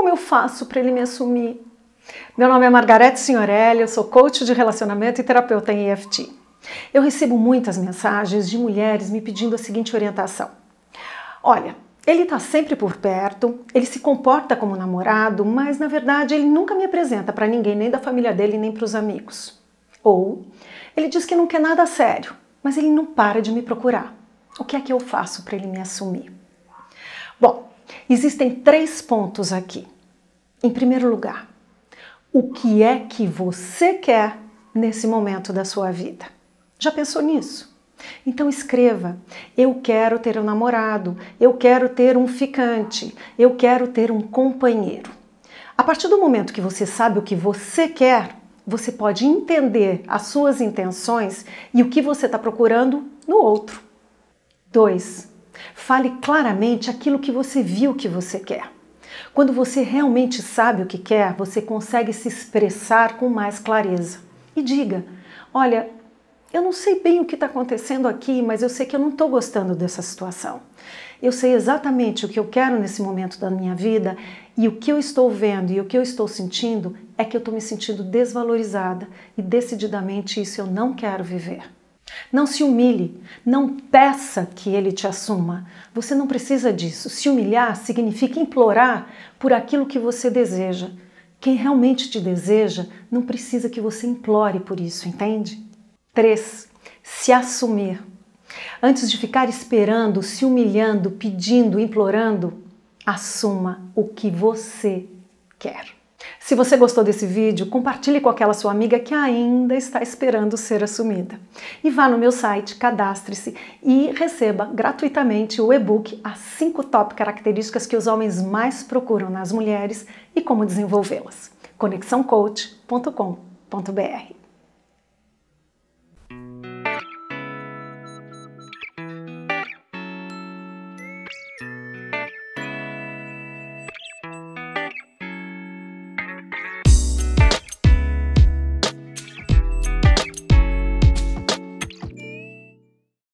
Como eu faço para ele me assumir? Meu nome é Margarete Signorelli, eu sou coach de relacionamento e terapeuta em EFT. Eu recebo muitas mensagens de mulheres me pedindo a seguinte orientação: Olha, ele está sempre por perto, ele se comporta como namorado, mas na verdade ele nunca me apresenta para ninguém, nem da família dele, nem para os amigos. Ou ele diz que não quer nada sério, mas ele não para de me procurar. O que é que eu faço para ele me assumir? Bom, Existem três pontos aqui. Em primeiro lugar, o que é que você quer nesse momento da sua vida? Já pensou nisso? Então escreva: eu quero ter um namorado, eu quero ter um ficante, eu quero ter um companheiro. A partir do momento que você sabe o que você quer, você pode entender as suas intenções e o que você está procurando no outro. 2. Fale claramente aquilo que você viu que você quer. Quando você realmente sabe o que quer, você consegue se expressar com mais clareza. E diga: Olha, eu não sei bem o que está acontecendo aqui, mas eu sei que eu não estou gostando dessa situação. Eu sei exatamente o que eu quero nesse momento da minha vida e o que eu estou vendo e o que eu estou sentindo é que eu estou me sentindo desvalorizada e decididamente isso eu não quero viver. Não se humilhe, não peça que ele te assuma. Você não precisa disso. Se humilhar significa implorar por aquilo que você deseja. Quem realmente te deseja não precisa que você implore por isso, entende? 3. Se assumir. Antes de ficar esperando, se humilhando, pedindo, implorando, assuma o que você quer. Se você gostou desse vídeo, compartilhe com aquela sua amiga que ainda está esperando ser assumida. E vá no meu site, cadastre-se e receba gratuitamente o e-book As 5 Top Características que os homens mais procuram nas mulheres e como desenvolvê-las. conexãocoach.com.br